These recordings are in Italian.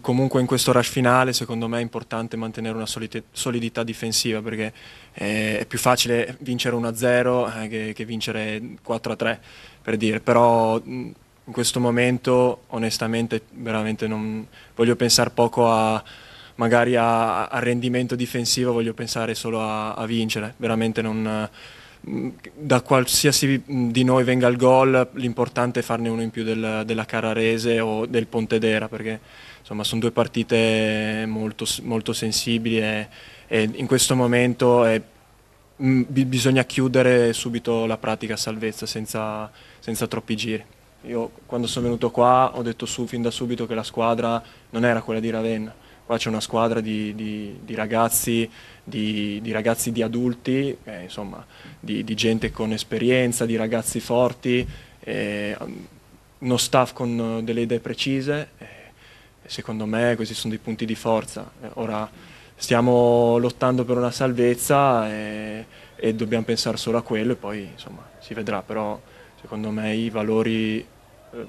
comunque in questo rush finale secondo me è importante mantenere una solidità difensiva perché eh, è più facile vincere 1-0 eh, che, che vincere 4-3 per dire, però in questo momento onestamente veramente non voglio pensare poco a, magari al rendimento difensivo voglio pensare solo a, a vincere, veramente non, da qualsiasi di noi venga il gol l'importante è farne uno in più del, della Cararese o del Pontedera perché insomma sono due partite molto, molto sensibili e, e, in questo momento è, mh, bisogna chiudere subito la pratica a salvezza senza, senza troppi giri. Io quando sono venuto qua ho detto su, fin da subito che la squadra non era quella di Ravenna, qua c'è una squadra di, di, di ragazzi, di, di, ragazzi di adulti, eh, insomma, di, gente con esperienza, di ragazzi forti, eh, uno staff con delle idee precise. Eh, secondo me questi sono dei punti di forza. Eh, ora stiamo lottando per una salvezza e, e dobbiamo pensare solo a quello e poi insomma, si vedrà, però secondo me i valori, eh,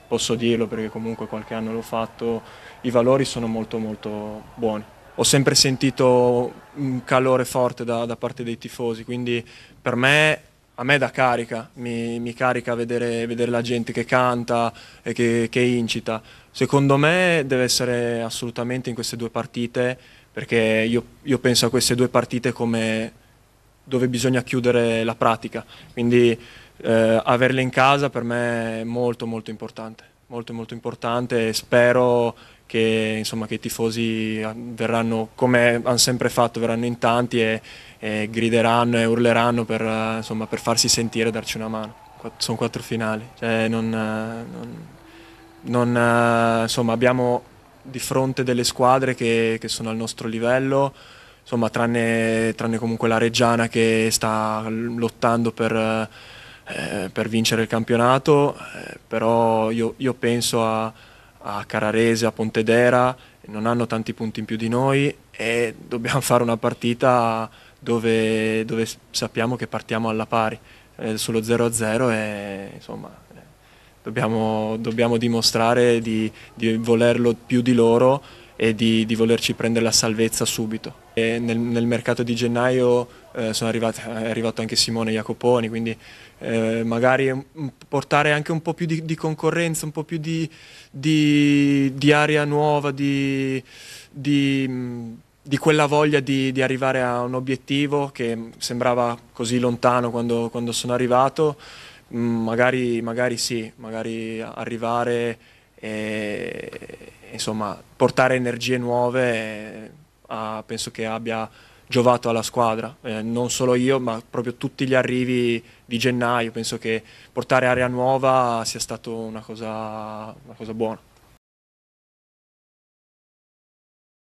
posso dirlo perché comunque qualche anno l'ho fatto, i valori sono molto molto buoni. Ho sempre sentito un calore forte da, da parte dei tifosi, quindi per me a me da carica, mi, mi carica vedere, vedere, la gente che canta e che, che, incita. Secondo me deve essere assolutamente in queste due partite, perché io, io penso a queste due partite come dove bisogna chiudere la pratica, quindi eh, averle in casa per me è molto molto importante, molto molto importante e spero che, insomma, che i tifosi ah, verranno, come hanno sempre fatto, verranno in tanti e, e grideranno e urleranno per, eh, insomma, per, farsi sentire e darci una mano. Sono quattro finali, cioè, non, eh, non, non, eh, insomma, abbiamo di fronte delle squadre che, che sono al nostro livello, insomma, tranne, tranne, comunque la Reggiana che sta lottando per, eh, per vincere il campionato, eh, però io, io penso a, a Cararese, a Pontedera, non hanno tanti punti in più di noi e dobbiamo fare una partita dove, dove sappiamo che partiamo alla pari, eh, solo 0-0 e insomma eh, dobbiamo, dobbiamo, dimostrare di, di, volerlo più di loro e di, di volerci prendere la salvezza subito. Nel, nel, mercato di gennaio eh, arrivati, è arrivato anche Simone Jacoponi, quindi eh, magari portare anche un po' più di, di concorrenza, un po' più di, di, di aria nuova, di, mm, quella voglia di, arrivare a un obiettivo che sembrava così lontano quando, quando sono arrivato, mm, magari, magari sì, magari arrivare e insomma portare energie nuove. E, ha, penso che abbia giovato alla squadra, eh, non solo io ma proprio tutti gli arrivi di gennaio, penso che portare aria nuova sia stata una cosa, una cosa buona.